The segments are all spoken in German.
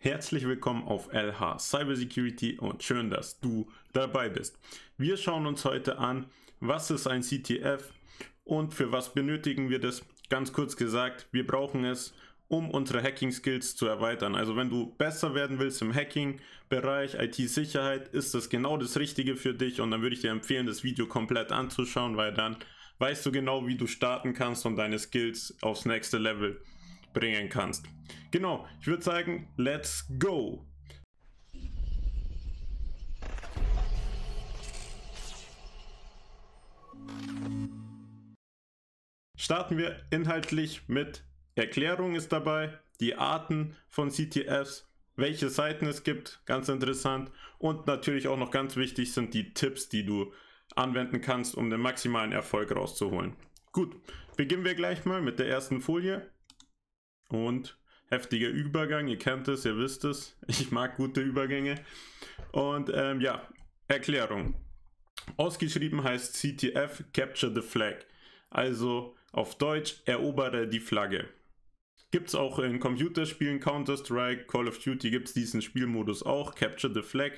Herzlich willkommen auf LH Cybersecurity und schön, dass du dabei bist. Wir schauen uns heute an, was ist ein CTF und für was benötigen wir das. Ganz kurz gesagt, wir brauchen es, um unsere Hacking Skills zu erweitern. Also wenn du besser werden willst im Hacking Bereich, IT Sicherheit, ist das genau das richtige für dich und dann würde ich dir empfehlen, das Video komplett anzuschauen, weil dann weißt du genau, wie du starten kannst und deine Skills aufs nächste Level bringen kannst. Genau, ich würde sagen, let's go! Starten wir inhaltlich mit Erklärung ist dabei, die Arten von CTFs, welche Seiten es gibt, ganz interessant und natürlich auch noch ganz wichtig sind die Tipps, die du anwenden kannst, um den maximalen Erfolg rauszuholen. Gut, beginnen wir gleich mal mit der ersten Folie. Und heftiger Übergang, ihr kennt es, ihr wisst es. Ich mag gute Übergänge. Und ähm, ja, Erklärung. Ausgeschrieben heißt CTF Capture the Flag. Also auf Deutsch erobere die Flagge. Gibt es auch in Computerspielen, Counter-Strike, Call of Duty gibt es diesen Spielmodus auch, Capture the Flag.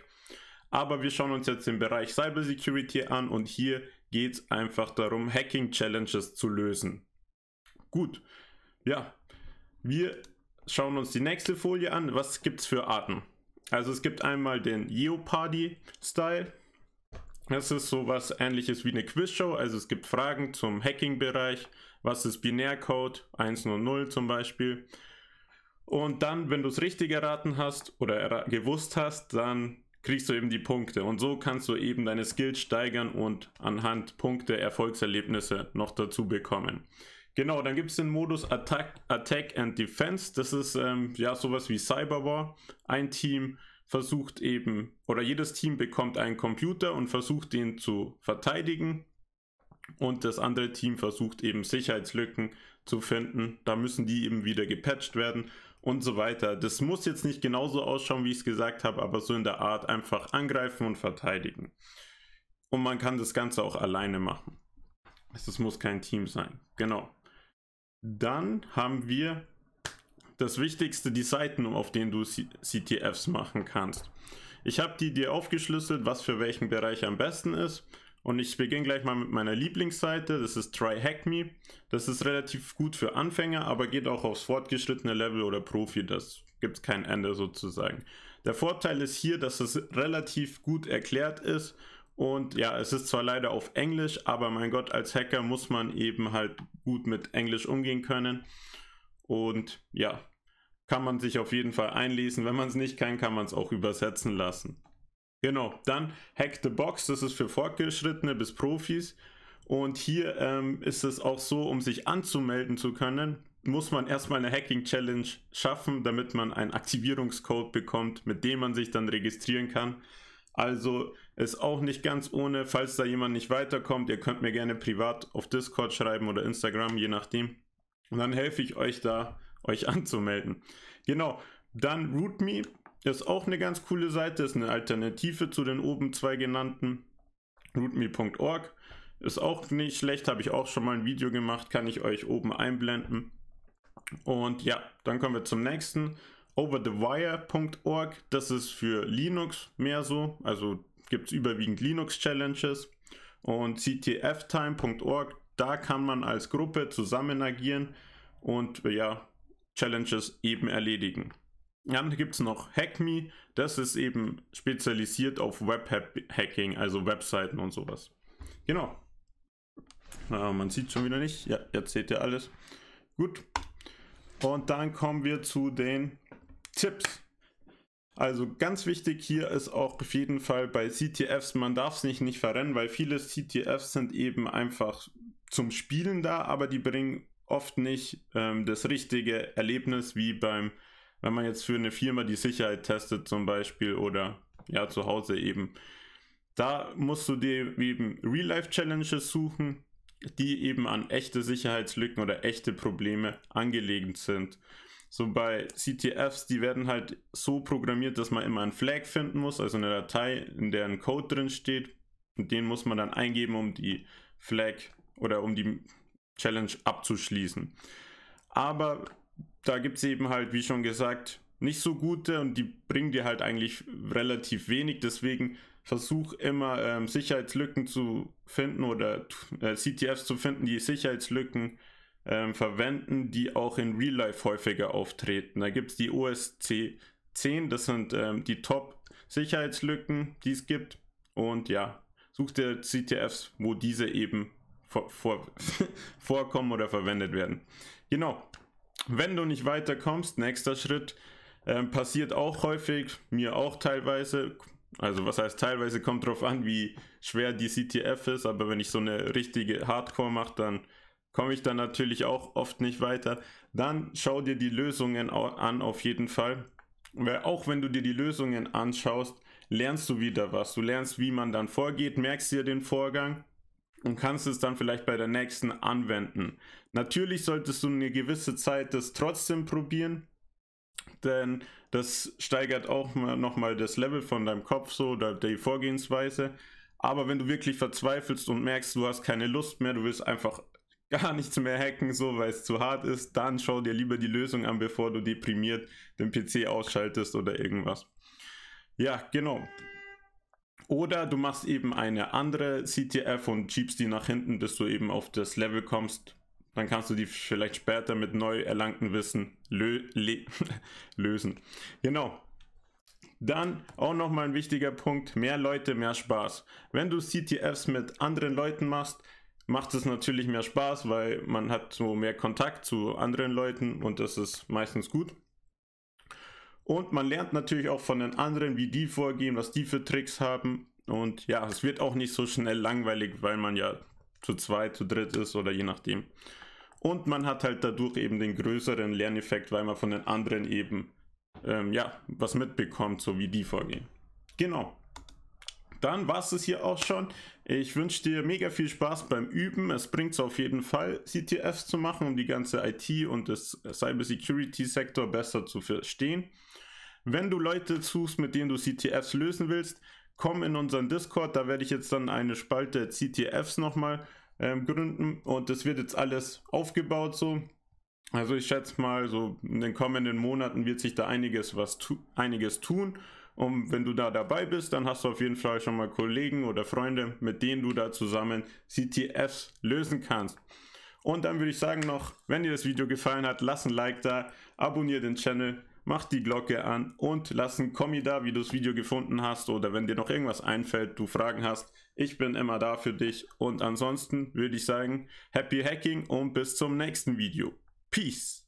Aber wir schauen uns jetzt den Bereich Cyber Security an und hier geht es einfach darum, Hacking-Challenges zu lösen. Gut, ja, wir schauen uns die nächste Folie an. Was gibt es für Arten? Also es gibt einmal den Geoparty-Style. Das ist sowas ähnliches wie eine Quizshow. Also es gibt Fragen zum Hacking-Bereich. Was ist Binärcode? 100 zum Beispiel. Und dann, wenn du es richtig erraten hast oder gewusst hast, dann kriegst du eben die Punkte. Und so kannst du eben deine Skills steigern und anhand Punkte Erfolgserlebnisse noch dazu bekommen. Genau, dann gibt es den Modus Attack, Attack and Defense. Das ist ähm, ja sowas wie Cyberwar. Ein Team versucht eben, oder jedes Team bekommt einen Computer und versucht den zu verteidigen. Und das andere Team versucht eben Sicherheitslücken zu finden. Da müssen die eben wieder gepatcht werden und so weiter. Das muss jetzt nicht genauso ausschauen, wie ich es gesagt habe, aber so in der Art einfach angreifen und verteidigen. Und man kann das Ganze auch alleine machen. Also es muss kein Team sein. Genau. Dann haben wir das Wichtigste, die Seiten, auf denen du CTFs machen kannst. Ich habe die dir aufgeschlüsselt, was für welchen Bereich am besten ist. Und ich beginne gleich mal mit meiner Lieblingsseite, das ist Try Hack Me. Das ist relativ gut für Anfänger, aber geht auch aufs fortgeschrittene Level oder Profi, das gibt kein Ende sozusagen. Der Vorteil ist hier, dass es relativ gut erklärt ist und ja, es ist zwar leider auf Englisch, aber mein Gott, als Hacker muss man eben halt gut mit Englisch umgehen können. Und ja, kann man sich auf jeden Fall einlesen. Wenn man es nicht kann, kann man es auch übersetzen lassen. Genau, dann Hack the Box, das ist für Fortgeschrittene bis Profis. Und hier ähm, ist es auch so, um sich anzumelden zu können, muss man erstmal eine Hacking Challenge schaffen, damit man einen Aktivierungscode bekommt, mit dem man sich dann registrieren kann. Also ist auch nicht ganz ohne. Falls da jemand nicht weiterkommt, ihr könnt mir gerne privat auf Discord schreiben oder Instagram, je nachdem. Und dann helfe ich euch da, euch anzumelden. Genau, dann RootMe ist auch eine ganz coole Seite, ist eine Alternative zu den oben zwei genannten. RootMe.org ist auch nicht schlecht, habe ich auch schon mal ein Video gemacht, kann ich euch oben einblenden. Und ja, dann kommen wir zum nächsten. Overthewire.org, das ist für Linux mehr so, also gibt es überwiegend Linux-Challenges und ctftime.org, da kann man als Gruppe zusammen agieren und ja, Challenges eben erledigen. Dann gibt es noch HackMe, das ist eben spezialisiert auf Web-Hacking, also Webseiten und sowas. Genau. Äh, man sieht schon wieder nicht. Ja, jetzt seht ihr alles. Gut. Und dann kommen wir zu den Tipps. Also ganz wichtig hier ist auch auf jeden Fall bei CTFs, man darf es nicht, nicht verrennen, weil viele CTFs sind eben einfach zum Spielen da, aber die bringen oft nicht ähm, das richtige Erlebnis wie beim, wenn man jetzt für eine Firma die Sicherheit testet zum Beispiel oder ja zu Hause eben. Da musst du dir eben Real-Life-Challenges suchen, die eben an echte Sicherheitslücken oder echte Probleme angelegt sind. So bei CTFs, die werden halt so programmiert, dass man immer einen Flag finden muss, also eine Datei, in der ein Code drin steht. Und den muss man dann eingeben, um die Flag oder um die Challenge abzuschließen. Aber da gibt es eben halt, wie schon gesagt, nicht so gute und die bringen dir halt eigentlich relativ wenig. Deswegen versuch immer ähm, Sicherheitslücken zu finden oder äh, CTFs zu finden, die Sicherheitslücken ähm, verwenden, die auch in Real Life häufiger auftreten. Da gibt es die OSC 10, das sind ähm, die Top-Sicherheitslücken, die es gibt. Und ja, such dir CTFs, wo diese eben vor, vor, vorkommen oder verwendet werden. Genau. Wenn du nicht weiterkommst, nächster Schritt, ähm, passiert auch häufig, mir auch teilweise. Also was heißt teilweise, kommt drauf an, wie schwer die CTF ist, aber wenn ich so eine richtige Hardcore mache, dann komme ich dann natürlich auch oft nicht weiter. Dann schau dir die Lösungen an auf jeden Fall. Weil auch wenn du dir die Lösungen anschaust, lernst du wieder was. Du lernst, wie man dann vorgeht, merkst dir den Vorgang und kannst es dann vielleicht bei der nächsten anwenden. Natürlich solltest du eine gewisse Zeit das trotzdem probieren, denn das steigert auch nochmal das Level von deinem Kopf so oder die Vorgehensweise. Aber wenn du wirklich verzweifelst und merkst, du hast keine Lust mehr, du willst einfach gar nichts mehr hacken, so weil es zu hart ist, dann schau dir lieber die Lösung an, bevor du deprimiert den PC ausschaltest oder irgendwas. Ja, genau. Oder du machst eben eine andere CTF und schiebst die nach hinten, bis du eben auf das Level kommst. Dann kannst du die vielleicht später mit neu erlangtem Wissen lö lösen. Genau. Dann auch nochmal ein wichtiger Punkt, mehr Leute, mehr Spaß. Wenn du CTFs mit anderen Leuten machst, macht es natürlich mehr Spaß, weil man hat so mehr Kontakt zu anderen Leuten und das ist meistens gut. Und man lernt natürlich auch von den anderen, wie die vorgehen, was die für Tricks haben. Und ja, es wird auch nicht so schnell langweilig, weil man ja zu zweit, zu dritt ist oder je nachdem. Und man hat halt dadurch eben den größeren Lerneffekt, weil man von den anderen eben ähm, ja was mitbekommt, so wie die vorgehen. Genau dann war es das hier auch schon. Ich wünsche dir mega viel Spaß beim Üben. Es bringt es auf jeden Fall, CTFs zu machen, um die ganze IT und das Cyber Security sektor besser zu verstehen. Wenn du Leute suchst, mit denen du CTFs lösen willst, komm in unseren Discord. Da werde ich jetzt dann eine Spalte CTFs nochmal ähm, gründen und das wird jetzt alles aufgebaut so. Also ich schätze mal, so in den kommenden Monaten wird sich da einiges was tu einiges tun. Und wenn du da dabei bist, dann hast du auf jeden Fall schon mal Kollegen oder Freunde, mit denen du da zusammen CTFs lösen kannst. Und dann würde ich sagen noch, wenn dir das Video gefallen hat, lass ein Like da, abonniere den Channel, mach die Glocke an und lass ein Kommi da, wie du das Video gefunden hast oder wenn dir noch irgendwas einfällt, du Fragen hast. Ich bin immer da für dich und ansonsten würde ich sagen, happy hacking und bis zum nächsten Video. Peace!